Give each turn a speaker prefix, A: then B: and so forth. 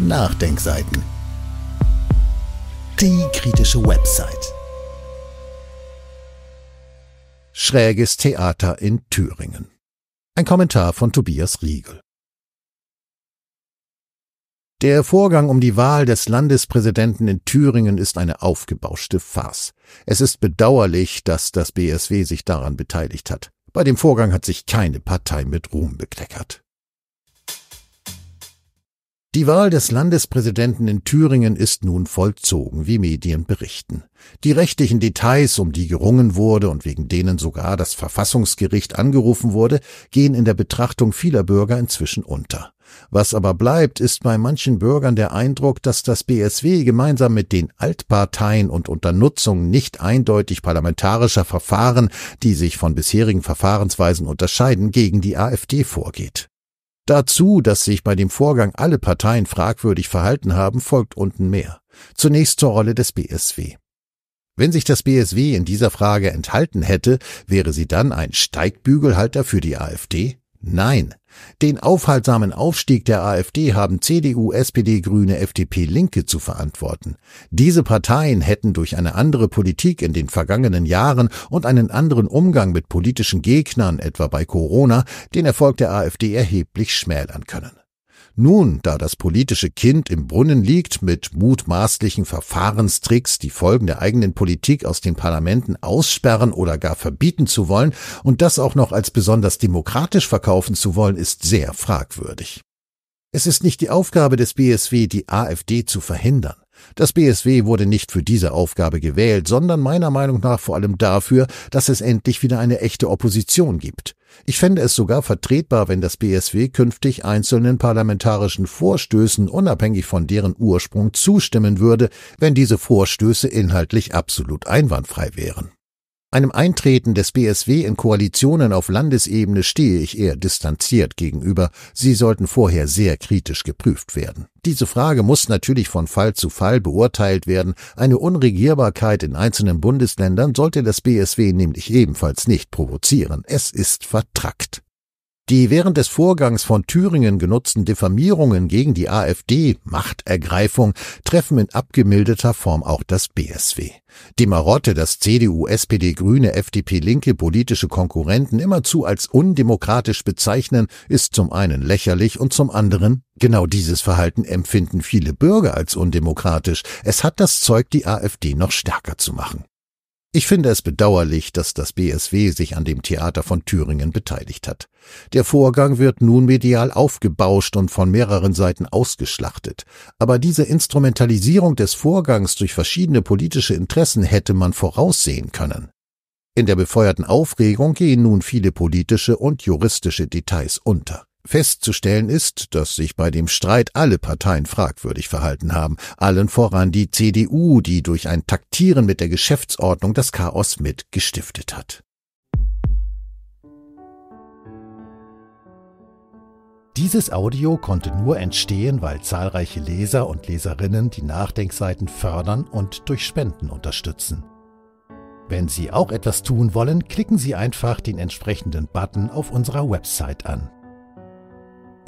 A: Nachdenkseiten. Die kritische Website. Schräges Theater in Thüringen. Ein Kommentar von Tobias Riegel. Der Vorgang um die Wahl des Landespräsidenten in Thüringen ist eine aufgebauschte Farce. Es ist bedauerlich, dass das BSW sich daran beteiligt hat. Bei dem Vorgang hat sich keine Partei mit Ruhm bekleckert. Die Wahl des Landespräsidenten in Thüringen ist nun vollzogen, wie Medien berichten. Die rechtlichen Details, um die gerungen wurde und wegen denen sogar das Verfassungsgericht angerufen wurde, gehen in der Betrachtung vieler Bürger inzwischen unter. Was aber bleibt, ist bei manchen Bürgern der Eindruck, dass das BSW gemeinsam mit den Altparteien und unter Nutzung nicht eindeutig parlamentarischer Verfahren, die sich von bisherigen Verfahrensweisen unterscheiden, gegen die AfD vorgeht. Dazu, dass sich bei dem Vorgang alle Parteien fragwürdig verhalten haben, folgt unten mehr. Zunächst zur Rolle des BSW. Wenn sich das BSW in dieser Frage enthalten hätte, wäre sie dann ein Steigbügelhalter für die AfD? Nein, den aufhaltsamen Aufstieg der AfD haben CDU, SPD, Grüne, FDP, Linke zu verantworten. Diese Parteien hätten durch eine andere Politik in den vergangenen Jahren und einen anderen Umgang mit politischen Gegnern, etwa bei Corona, den Erfolg der AfD erheblich schmälern können. Nun, da das politische Kind im Brunnen liegt, mit mutmaßlichen Verfahrenstricks die Folgen der eigenen Politik aus den Parlamenten aussperren oder gar verbieten zu wollen und das auch noch als besonders demokratisch verkaufen zu wollen, ist sehr fragwürdig. Es ist nicht die Aufgabe des BSW, die AfD zu verhindern. Das BSW wurde nicht für diese Aufgabe gewählt, sondern meiner Meinung nach vor allem dafür, dass es endlich wieder eine echte Opposition gibt. Ich fände es sogar vertretbar, wenn das BSW künftig einzelnen parlamentarischen Vorstößen unabhängig von deren Ursprung zustimmen würde, wenn diese Vorstöße inhaltlich absolut einwandfrei wären. Einem Eintreten des BSW in Koalitionen auf Landesebene stehe ich eher distanziert gegenüber. Sie sollten vorher sehr kritisch geprüft werden. Diese Frage muss natürlich von Fall zu Fall beurteilt werden. Eine Unregierbarkeit in einzelnen Bundesländern sollte das BSW nämlich ebenfalls nicht provozieren. Es ist vertrackt. Die während des Vorgangs von Thüringen genutzten Diffamierungen gegen die AfD, Machtergreifung, treffen in abgemilderter Form auch das BSW. Die Marotte, dass CDU, SPD, Grüne, FDP, Linke politische Konkurrenten immerzu als undemokratisch bezeichnen, ist zum einen lächerlich und zum anderen genau dieses Verhalten empfinden viele Bürger als undemokratisch. Es hat das Zeug, die AfD noch stärker zu machen. Ich finde es bedauerlich, dass das BSW sich an dem Theater von Thüringen beteiligt hat. Der Vorgang wird nun medial aufgebauscht und von mehreren Seiten ausgeschlachtet. Aber diese Instrumentalisierung des Vorgangs durch verschiedene politische Interessen hätte man voraussehen können. In der befeuerten Aufregung gehen nun viele politische und juristische Details unter. Festzustellen ist, dass sich bei dem Streit alle Parteien fragwürdig verhalten haben, allen voran die CDU, die durch ein Taktieren mit der Geschäftsordnung das Chaos mit gestiftet hat. Dieses Audio konnte nur entstehen, weil zahlreiche Leser und Leserinnen die Nachdenkseiten fördern und durch Spenden unterstützen. Wenn Sie auch etwas tun wollen, klicken Sie einfach den entsprechenden Button auf unserer Website an.